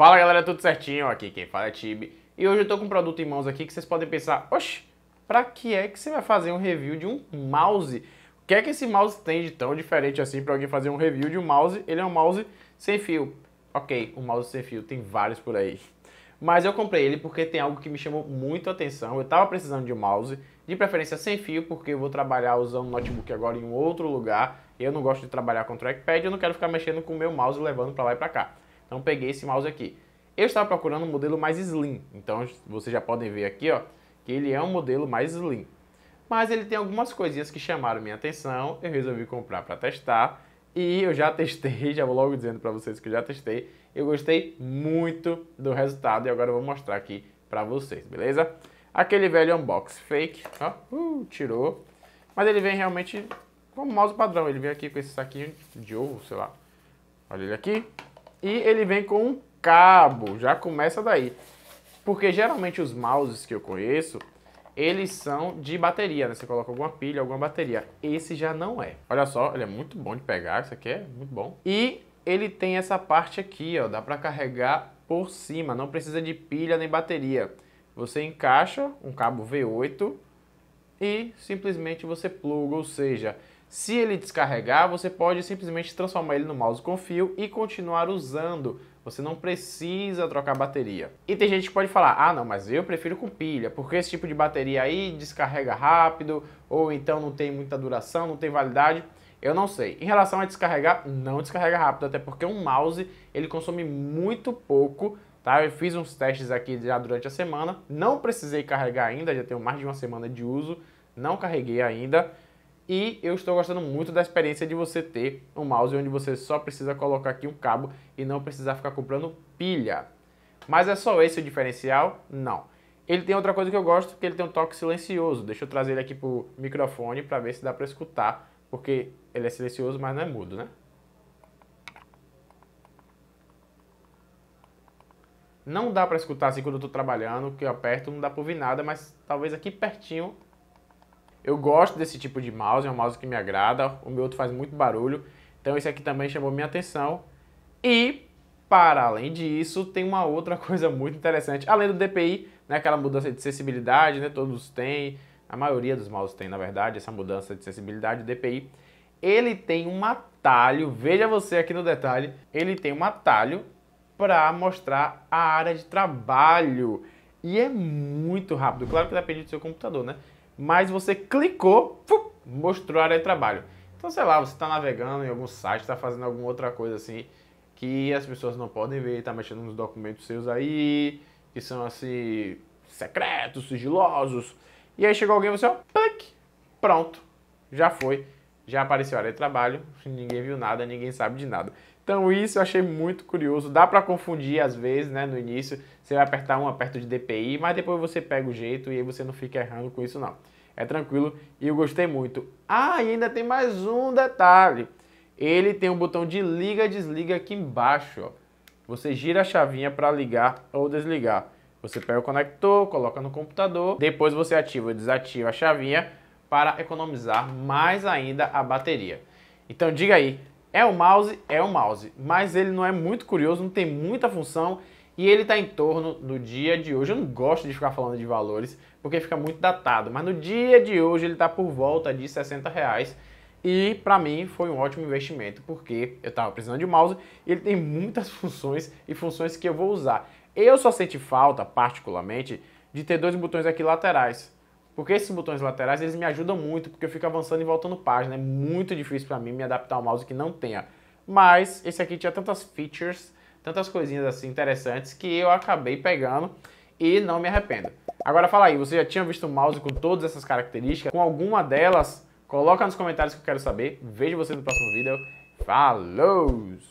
Fala galera, tudo certinho? Aqui quem fala é Tibi. E hoje eu tô com um produto em mãos aqui que vocês podem pensar, oxe, pra que é que você vai fazer um review de um mouse? O que é que esse mouse tem de tão diferente assim para alguém fazer um review de um mouse? Ele é um mouse sem fio. Ok, um mouse sem fio, tem vários por aí. Mas eu comprei ele porque tem algo que me chamou muito a atenção. Eu tava precisando de um mouse, de preferência sem fio, porque eu vou trabalhar usando um notebook agora em um outro lugar. Eu não gosto de trabalhar com trackpad, eu não quero ficar mexendo com o meu mouse levando para lá e para cá. Então peguei esse mouse aqui. Eu estava procurando um modelo mais slim, então vocês já podem ver aqui ó, que ele é um modelo mais slim. Mas ele tem algumas coisinhas que chamaram minha atenção, eu resolvi comprar para testar. E eu já testei, já vou logo dizendo para vocês que eu já testei. Eu gostei muito do resultado e agora eu vou mostrar aqui para vocês, beleza? Aquele velho unbox fake, ó, uh, tirou. Mas ele vem realmente como mouse padrão, ele vem aqui com esse saquinho de ovo, sei lá. Olha ele aqui, e ele vem com um cabo, já começa daí. Porque geralmente os mouses que eu conheço, eles são de bateria, né? Você coloca alguma pilha, alguma bateria. Esse já não é. Olha só, ele é muito bom de pegar, isso aqui é muito bom. E ele tem essa parte aqui, ó, dá para carregar por cima, não precisa de pilha nem bateria. Você encaixa um cabo V8 e simplesmente você pluga, ou seja, se ele descarregar, você pode simplesmente transformar ele no mouse com fio e continuar usando. Você não precisa trocar bateria. E tem gente que pode falar: ah, não, mas eu prefiro com pilha, porque esse tipo de bateria aí descarrega rápido, ou então não tem muita duração, não tem validade. Eu não sei. Em relação a descarregar, não descarrega rápido, até porque um mouse ele consome muito pouco tá? Eu fiz uns testes aqui já durante a semana, não precisei carregar ainda, já tenho mais de uma semana de uso, não carreguei ainda, e eu estou gostando muito da experiência de você ter um mouse onde você só precisa colocar aqui um cabo e não precisar ficar comprando pilha. Mas é só esse o diferencial? Não. Ele tem outra coisa que eu gosto, que ele tem um toque silencioso. Deixa eu trazer ele aqui pro microfone para ver se dá para escutar, porque ele é silencioso, mas não é mudo, né? Não dá para escutar assim quando eu estou trabalhando, que eu aperto, não dá para ouvir nada, mas talvez aqui pertinho eu gosto desse tipo de mouse, é um mouse que me agrada, o meu outro faz muito barulho, então esse aqui também chamou minha atenção. E, para além disso, tem uma outra coisa muito interessante, além do DPI, né, aquela mudança de sensibilidade, né, todos têm, a maioria dos mouses tem, na verdade, essa mudança de sensibilidade, o DPI, ele tem um atalho, veja você aqui no detalhe, ele tem um atalho para mostrar a área de trabalho. E é muito rápido, claro que depende do seu computador, né? mas você clicou, mostrou a área de trabalho. Então, sei lá, você está navegando em algum site, está fazendo alguma outra coisa assim que as pessoas não podem ver, está mexendo nos documentos seus aí, que são assim, secretos, sigilosos. E aí chegou alguém e você, ó, clique, pronto, já foi, já apareceu a área de trabalho, ninguém viu nada, ninguém sabe de nada. Então isso eu achei muito curioso. Dá para confundir às vezes, né, no início, você vai apertar um aperto de DPI, mas depois você pega o jeito e aí você não fica errando com isso não. É tranquilo e eu gostei muito. Ah, e ainda tem mais um detalhe. Ele tem um botão de liga e desliga aqui embaixo, ó. Você gira a chavinha para ligar ou desligar. Você pega o conector, coloca no computador, depois você ativa ou desativa a chavinha para economizar mais ainda a bateria. Então diga aí, é o mouse? É o mouse, mas ele não é muito curioso, não tem muita função e ele está em torno do dia de hoje. Eu não gosto de ficar falando de valores porque fica muito datado, mas no dia de hoje ele está por volta de 60 reais e para mim foi um ótimo investimento porque eu estava precisando de um mouse e ele tem muitas funções e funções que eu vou usar. Eu só senti falta, particularmente, de ter dois botões aqui laterais porque esses botões laterais, eles me ajudam muito, porque eu fico avançando e voltando página. É muito difícil para mim me adaptar ao mouse que não tenha. Mas esse aqui tinha tantas features, tantas coisinhas assim interessantes, que eu acabei pegando e não me arrependo. Agora fala aí, você já tinha visto um mouse com todas essas características? Com alguma delas? Coloca nos comentários que eu quero saber. Vejo você no próximo vídeo. Falou!